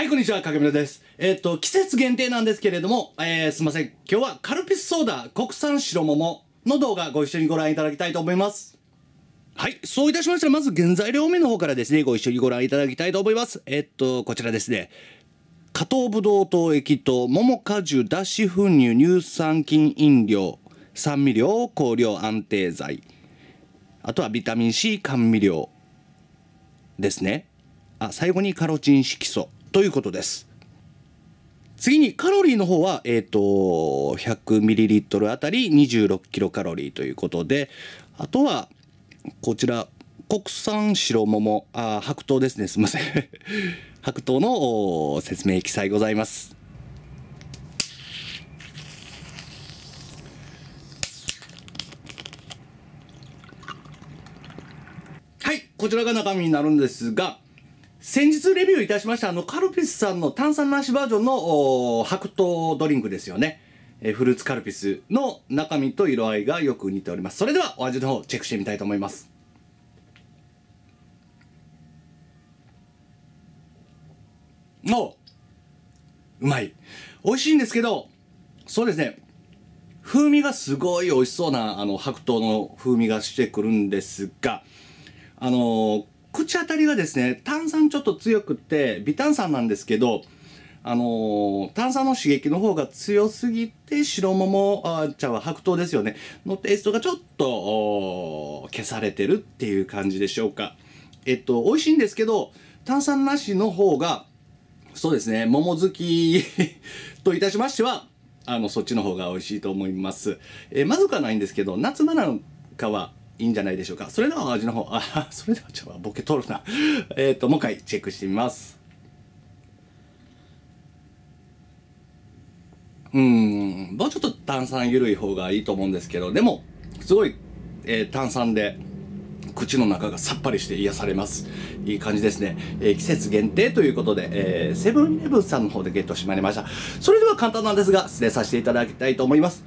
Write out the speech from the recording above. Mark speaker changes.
Speaker 1: はい、こんにちは、かけむらです。えっ、ー、と、季節限定なんですけれども、えー、すいません。今日はカルピスソーダ国産白桃の動画ご一緒にご覧いただきたいと思います。はい、そういたしましたら、まず原材料名の方からですね、ご一緒にご覧いただきたいと思います。えっ、ー、と、こちらですね。加糖ぶどう糖液と桃果汁脱脂粉乳乳酸菌飲料酸味料香料安定剤あとはビタミン C 甘味料ですねあ最後にカロチン色素ということです次にカロリーの方は、えーと、100ml あたり 26kcal ということであとはこちら国産白桃あ白桃ですねすいません 白桃の説明記載ございますはいこちらが中身になるんですが先日レビューいたしましたあのカルピスさんの炭酸なしバージョンの白桃ドリンクですよね。えフルーツカルピスの中身と色合いがよく似ております。それではお味の方チェックしてみたいと思います。おうまい。美味しいんですけど、そうですね。風味がすごい美味しそうなあの白桃の風味がしてくるんですが、あのー、口当たりがですね、炭酸ちょっと強くって、微炭酸なんですけど、あのー、炭酸の刺激の方が強すぎて、白桃、あ茶は白桃ですよね。のテイストがちょっと、消されてるっていう感じでしょうか。えっと、美味しいんですけど、炭酸なしの方が、そうですね、桃好きといたしましては、あの、そっちの方が美味しいと思います。えまずくはないんですけど、夏バナナはいいんじゃないでしょうか。それでは味の方、あ、それではちょっとボケ取るな。えっ、と、もう一回チェックしてみます。うん、もうちょっと炭酸緩い方がいいと思うんですけど、でも、すごい、えー、炭酸で、口の中がさっぱりして癒されます。いい感じですね。えー、季節限定ということで、えー、セブンイレブンさんの方でゲットしまいました。それでは簡単なんですが、失礼させていただきたいと思います。